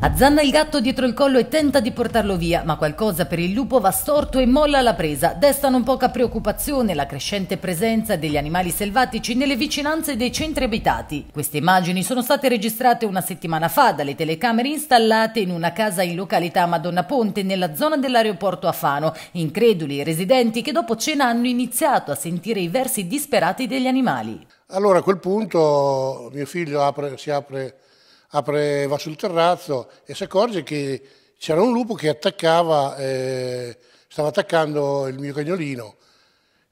Azzanna il gatto dietro il collo e tenta di portarlo via, ma qualcosa per il lupo va storto e molla la presa. Desta non poca preoccupazione la crescente presenza degli animali selvatici nelle vicinanze dei centri abitati. Queste immagini sono state registrate una settimana fa dalle telecamere installate in una casa in località Madonna Ponte, nella zona dell'aeroporto Afano. Increduli i residenti che dopo cena hanno iniziato a sentire i versi disperati degli animali. Allora a quel punto mio figlio apre, si apre apre, va sul terrazzo e si accorge che c'era un lupo che attaccava, eh, stava attaccando il mio cagnolino.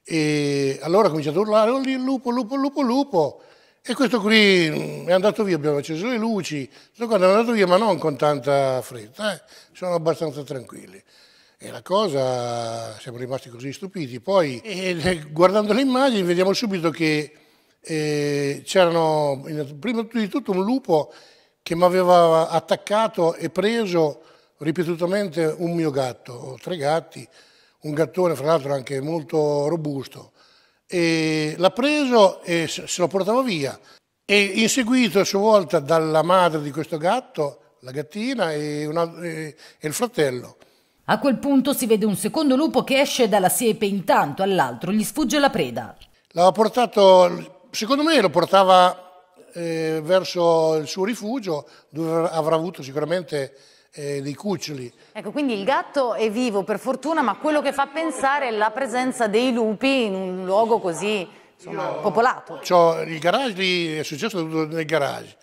E allora ha cominciato a urlare, oh, lì il lupo, lupo, lupo, lupo. E questo qui mm, è andato via, abbiamo acceso le luci, sono andato via, ma non con tanta fretta, eh. sono abbastanza tranquilli. E la cosa, siamo rimasti così stupiti. Poi, eh, guardando le immagini, vediamo subito che eh, c'erano, prima di tutto, un lupo che mi aveva attaccato e preso ripetutamente un mio gatto, ho tre gatti, un gattone fra l'altro anche molto robusto. E l'ha preso e se lo portava via. E inseguito a sua volta dalla madre di questo gatto, la gattina e, una, e il fratello. A quel punto si vede un secondo lupo che esce dalla siepe, intanto all'altro gli sfugge la preda. L'aveva portato, secondo me lo portava eh, verso il suo rifugio dove avrà avuto sicuramente eh, dei cuccioli. Ecco, quindi il gatto è vivo per fortuna, ma quello che fa pensare è la presenza dei lupi in un luogo così insomma, popolato. Cioè, il garage lì, è successo tutto nel garage,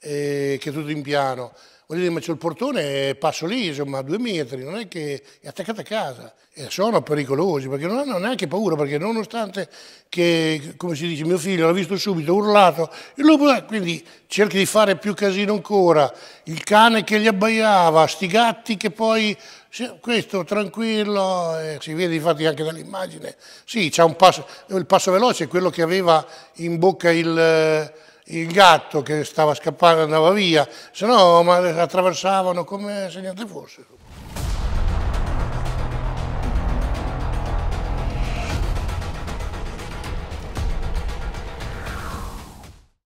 eh, che è tutto in piano voglio dire, ma c'è il portone, passo lì, insomma, a due metri, non è che è attaccata a casa. E sono pericolosi, perché non hanno neanche paura, perché nonostante che, come si dice, mio figlio l'ha visto subito, urlato, e lui, eh, quindi cerchi di fare più casino ancora, il cane che gli abbaiava, sti gatti che poi questo tranquillo, eh, si vede infatti anche dall'immagine, sì, c'è un passo, il passo veloce, quello che aveva in bocca il, il gatto che stava scappando andava via, se no attraversavano come se niente fosse.